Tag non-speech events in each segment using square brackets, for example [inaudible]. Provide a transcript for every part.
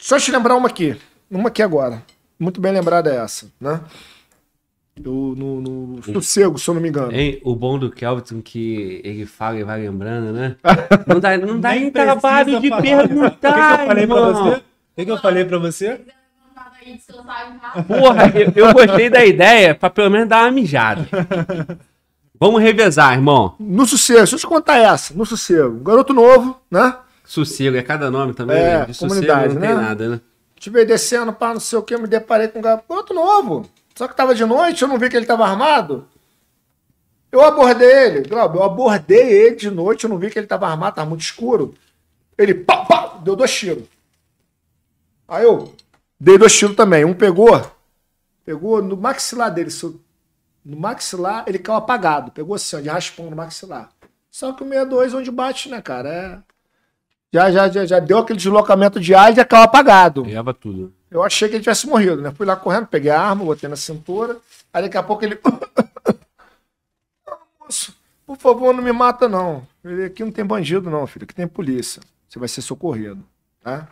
Só te lembrar uma aqui. Uma aqui agora. Muito bem lembrada é essa, né? Eu, no, no sossego, se eu não me engano. Hein, o bom do Kelvin que ele fala e vai lembrando, né? [laughs] Não dá, não dá nem, nem trabalho de falar. perguntar, O que, eu falei irmão? pra você? O que, que eu falei pra você? Porra, eu, eu gostei da ideia pra pelo menos dar uma mijada. [laughs] Vamos revezar, irmão. No sossego, deixa eu te contar essa. No sossego. Garoto novo, né? Sossego, é cada nome também, é, né? De comunidade, não né? tem nada, né? Te descendo para não sei o que, me deparei com um garoto novo. Só que tava de noite, eu não vi que ele tava armado. Eu abordei ele, Glauber, eu abordei ele de noite, eu não vi que ele tava armado, tava muito escuro. Ele, pau, pau, deu dois tiros. Aí eu dei dois tiros também. Um pegou, pegou no maxilar dele, no maxilar, ele caiu apagado. Pegou assim, ó, de raspão no maxilar. Só que o 62, onde bate, né, cara? É já, já, já, já deu aquele deslocamento de ar e já caiu apagado. Pegava tudo. Eu achei que ele tivesse morrido, né? Fui lá correndo, peguei a arma, botei na cintura. Aí daqui a pouco ele. [laughs] Moço, por favor, não me mata, não. Aqui não tem bandido, não, filho. Aqui tem polícia. Você vai ser socorrido, tá?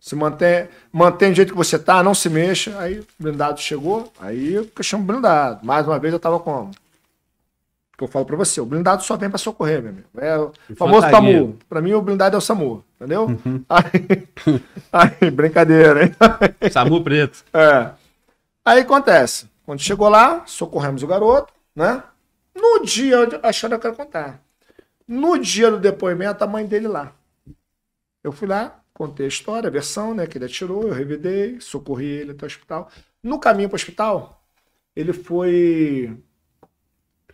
Se mantém, mantém do jeito que você tá, não se mexa. Aí o blindado chegou, aí eu chamo blindado. Mais uma vez eu tava como? que eu falo para você, o blindado só vem para socorrer, meu amigo. É o e famoso SAMU. Para mim, o blindado é o SAMU, entendeu? Uhum. [laughs] Aí, aí, brincadeira, hein? [laughs] SAMU preto. É. Aí acontece, quando chegou lá, socorremos o garoto, né? No dia, a história que eu quero contar. No dia do depoimento, a mãe dele lá. Eu fui lá, contei a história, a versão, né? Que ele atirou, eu revidei, socorri ele até o hospital. No caminho para o hospital, ele foi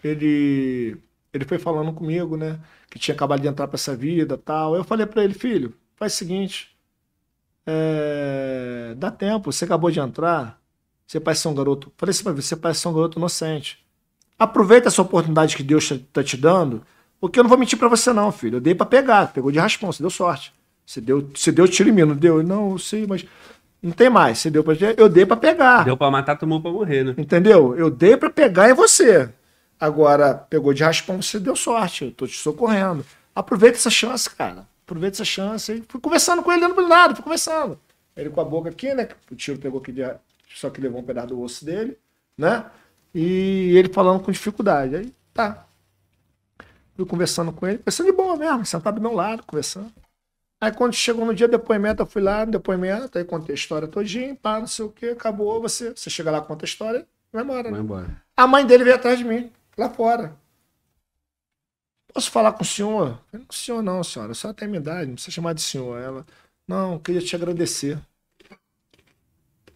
ele ele foi falando comigo, né, que tinha acabado de entrar para essa vida, tal. Eu falei para ele, filho, faz o seguinte, é, dá tempo, você acabou de entrar, você parece ser um garoto. Falei assim pra você, você parece ser um garoto inocente. Aproveita essa oportunidade que Deus tá, tá te dando, porque eu não vou mentir para você não, filho. Eu dei para pegar, pegou de raspão, você deu sorte. Você deu, você deu tiro em mim, não deu? Não, eu sei, mas não tem mais. Você deu para eu dei para pegar. Deu para matar, tomou para morrer, né? Entendeu? Eu dei para pegar em você. Agora, pegou de raspão, você deu sorte, eu tô te socorrendo. Aproveita essa chance, cara. Aproveita essa chance. E fui conversando com ele, não falei nada, fui conversando. Ele com a boca aqui, né? O tiro pegou aqui, de... só que levou um pedaço do osso dele, né? E ele falando com dificuldade. Aí, tá. Fui conversando com ele, conversando de boa mesmo, sentado do meu lado, conversando. Aí quando chegou no dia do depoimento, eu fui lá no depoimento, aí contei a história todinha, pá, não sei o que, acabou, você, você chega lá, conta a história, vai embora. Né? Vai embora. A mãe dele veio atrás de mim lá fora. Posso falar com o senhor? Eu, não, senhor não, senhora. só tem minha idade, não precisa chamar de senhor. Ela, não, queria te agradecer.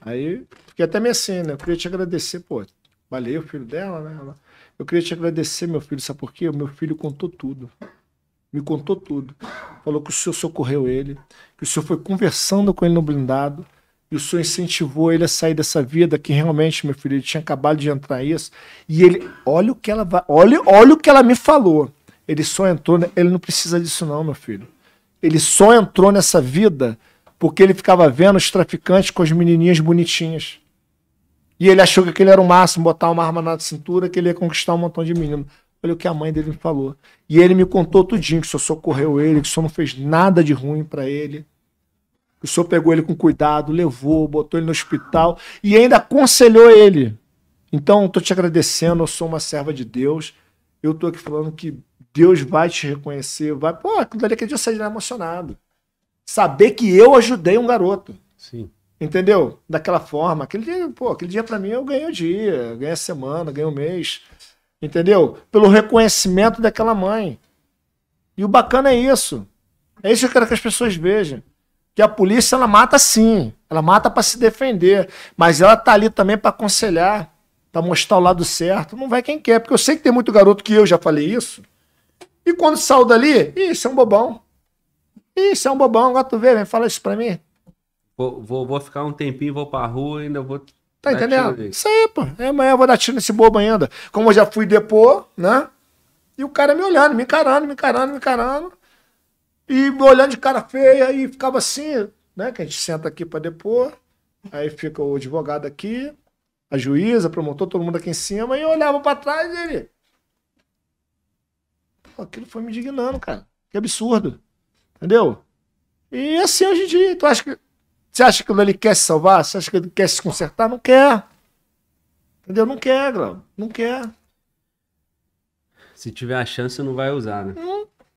Aí, fiquei até meio assim, né? Eu queria te agradecer, pô. Valeu, o filho dela, né? Ela, eu queria te agradecer, meu filho, sabe por quê? O meu filho contou tudo. Me contou tudo. Falou que o senhor socorreu ele, que o senhor foi conversando com ele no blindado, e o Senhor incentivou ele a sair dessa vida que realmente, meu filho, ele tinha acabado de entrar isso. E ele, olha o que ela vai, olha, olha o que ela me falou. Ele só entrou, ele não precisa disso não, meu filho. Ele só entrou nessa vida porque ele ficava vendo os traficantes com as menininhas bonitinhas. E ele achou que aquele era o máximo, botar uma arma na cintura, que ele ia conquistar um montão de menino. Olha o que a mãe dele me falou. E ele me contou tudinho, que o senhor socorreu ele, que o senhor não fez nada de ruim para ele. O senhor pegou ele com cuidado, levou, botou ele no hospital e ainda aconselhou ele. Então, estou te agradecendo, eu sou uma serva de Deus. Eu estou aqui falando que Deus vai te reconhecer, vai. Pô, daqui a dia é eu sair emocionado. Saber que eu ajudei um garoto. Sim. Entendeu? Daquela forma. Aquele dia, pô, aquele dia para mim eu ganhei o dia, ganhei a semana, ganhei o mês. Entendeu? Pelo reconhecimento daquela mãe. E o bacana é isso. É isso que eu quero que as pessoas vejam que a polícia ela mata sim, ela mata para se defender, mas ela tá ali também para aconselhar, para mostrar o lado certo. Não vai quem quer, porque eu sei que tem muito garoto que eu já falei isso. E quando saiu dali, isso é um bobão. Isso é um bobão, agora tu vê, vem fala isso para mim. Vou, vou, vou, ficar um tempinho, vou pra rua, ainda vou. Tá entendendo? Isso aí, pô. É, amanhã eu vou dar tiro nesse bobo ainda. Como eu já fui depor, né? E o cara me olhando, me encarando, me encarando, me encarando e olhando de cara feia e ficava assim, né? Que a gente senta aqui para depor, aí fica o advogado aqui, a juíza, promotor, todo mundo aqui em cima, e eu olhava para trás e ele. Pô, aquilo foi me indignando, cara. Que absurdo. Entendeu? E assim hoje em dia, tu acha que. Você acha que ele quer se salvar? Você acha que ele quer se consertar? Não quer. Entendeu? Não quer, Grau. Não quer. Se tiver a chance, não vai usar, né? Não